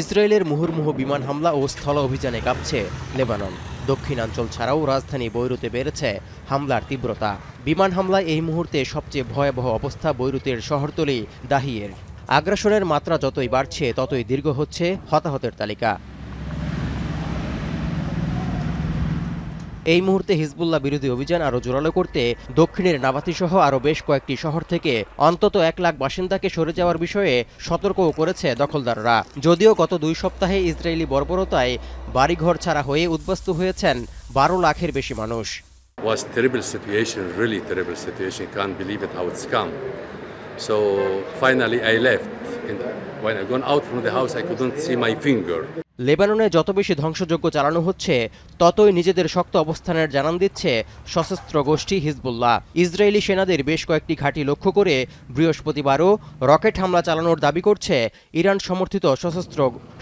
ইসরায়েলের মুহুর্মুহ বিমান হামলা ও স্থল অভিযানে কাঁপছে লেবানন দক্ষিণাঞ্চল ছাড়াও রাজধানী বৈরুতে বেড়েছে হামলার তীব্রতা বিমান হামলায় এই মুহূর্তে সবচেয়ে ভয়াবহ অবস্থা বৈরুতের শহরতলি দাহিয়ের আগ্রাসনের মাত্রা যতই বাড়ছে ততই দীর্ঘ হচ্ছে হতাহতের তালিকা এই মুহূর্তে হিজবুল্লাহ বিরোধী অভিযান আরও জোরালো করতে দক্ষিণের নাবাতিসহ আরও বেশ কয়েকটি শহর থেকে অন্তত এক লাখ বাসিন্দাকে সরে যাওয়ার বিষয়ে সতর্কও করেছে দখলদাররা যদিও গত দুই সপ্তাহে ইসরায়েলি বর্বরতায় বাড়িঘর ছাড়া হয়ে উদ্বাস্ত হয়েছেন বারো লাখের বেশি মানুষ was terrible situation, really terrible situation. Can't believe it how it's come. So finally I left. And when I gone out from the house, I couldn't see my finger. লেবাননে যত বেশি ধ্বংসযজ্ঞ চালানো হচ্ছে ততই নিজেদের শক্ত অবস্থানের জানান দিচ্ছে সশস্ত্র গোষ্ঠী হিজবুল্লাহ ইসরায়েলি সেনাদের বেশ কয়েকটি ঘাঁটি লক্ষ্য করে বৃহস্পতিবারও রকেট হামলা চালানোর দাবি করছে ইরান সমর্থিত সশস্ত্র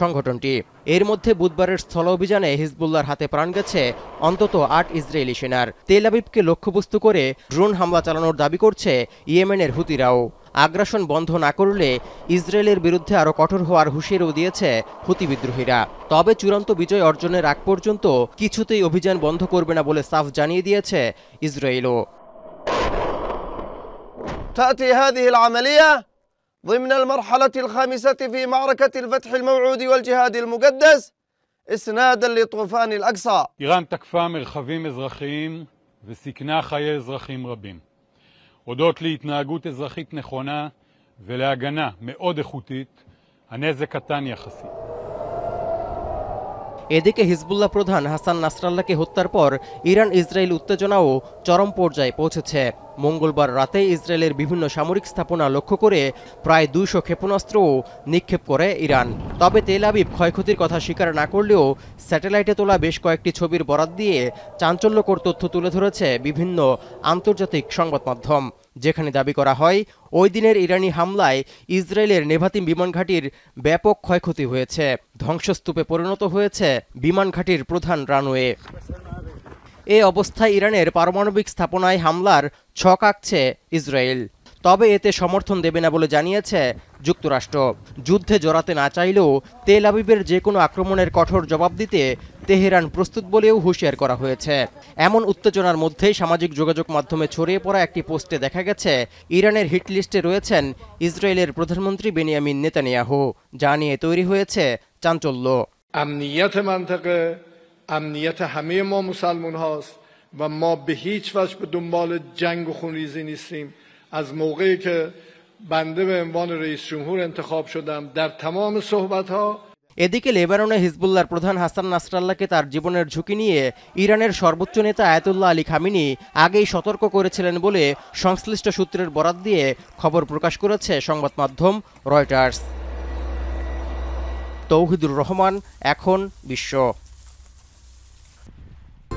সংগঠনটি এর মধ্যে বুধবারের স্থল অভিযানে হিজবুল্লার হাতে প্রাণ গেছে অন্তত আট ইসরায়েলি সেনার তেল আবিবকে লক্ষ্যবস্তু করে ড্রোন হামলা চালানোর দাবি করছে ইয়েমেনের হুতিরাও আগ্রাসন বন্ধ না করলে ইসরায়েলের বিরুদ্ধে আরও কঠোর হওয়ার হুঁশিয়ারও দিয়েছে হুতি বিদ্রোহীরা তবে চূড়ান্ত বিজয় অর্জনের আগ পর্যন্ত কিছুতেই অভিযান বন্ধ করবে না বলে সাফ জানিয়ে দিয়েছে ইসরায়েলও تأتي هذه العملية ضمن المرحلة الخامسة في معركة الفتح الموعود والجهاد المقدس إسنادا لطوفان الأقصى إيران تكفى مرخבים إزرخيين وسكنا חיי إزرخيين ربين הודות להתנהגות אזרחית נכונה ולהגנה מאוד איכותית, הנזק קטן יחסית. এদিকে হিজবুল্লাহ প্রধান হাসান নাসরাল্লাহকে হত্যার পর ইরান ইসরায়েল উত্তেজনাও চরম পর্যায়ে পৌঁছেছে মঙ্গলবার রাতে ইসরায়েলের বিভিন্ন সামরিক স্থাপনা লক্ষ্য করে প্রায় দুইশো ক্ষেপণাস্ত্র নিক্ষেপ করে ইরান তবে তেল আবিব ক্ষয়ক্ষতির কথা স্বীকার না করলেও স্যাটেলাইটে তোলা বেশ কয়েকটি ছবির বরাত দিয়ে চাঞ্চল্যকর তথ্য তুলে ধরেছে বিভিন্ন আন্তর্জাতিক সংবাদ মাধ্যম যেখানে দাবি করা হয় ওই দিনের ইরানি হামলায় ইসরায়েলের নেভাতিম বিমান ঘাঁটির ব্যাপক ক্ষয়ক্ষতি হয়েছে ধ্বংসস্তূপে পরিণত হয়েছে বিমান ঘাঁটির প্রধান রানওয়ে এ অবস্থায় ইরানের পারমাণবিক স্থাপনায় হামলার ছক আঁকছে ইসরায়েল তবে এতে সমর্থন দেবে না বলে জানিয়েছে যুক্তরাষ্ট্র যুদ্ধে জড়াতে না চাইলেও তেল আবিবের যে কোনো আক্রমণের কঠোর জবাব দিতে তেহরান প্রস্তুত বলেও হুঁশিয়ার করা হয়েছে এমন উত্তেজনার মধ্যেই সামাজিক যোগাযোগ মাধ্যমে ছড়িয়ে পড়া একটি পোস্টে দেখা গেছে ইরানের হিটলিস্টে রয়েছেন ইসরায়েলের প্রধানমন্ত্রী বেনিয়ামিন নেতানিয়াহু যা নিয়ে তৈরি হয়েছে চাঞ্চল্য امنیت همه ما مسلمان هاست و ما به هیچ وجه به دنبال جنگ و خونریزی نیستیم از موقعی که بنده به عنوان رئیس جمهور انتخاب شدم در تمام صحبت ها এদিকে লেবাননে হিজবুল্লার প্রধান হাসান নাসরাল্লাহকে তার জীবনের ঝুঁকি নিয়ে ইরানের সর্বোচ্চ নেতা আয়াতুল্লাহ আলী খামিনি আগেই সতর্ক করেছিলেন বলে সংশ্লিষ্ট সূত্রের বরাত দিয়ে খবর প্রকাশ করেছে সংবাদ মাধ্যম রয়টার্স তৌহিদুর রহমান এখন বিশ্ব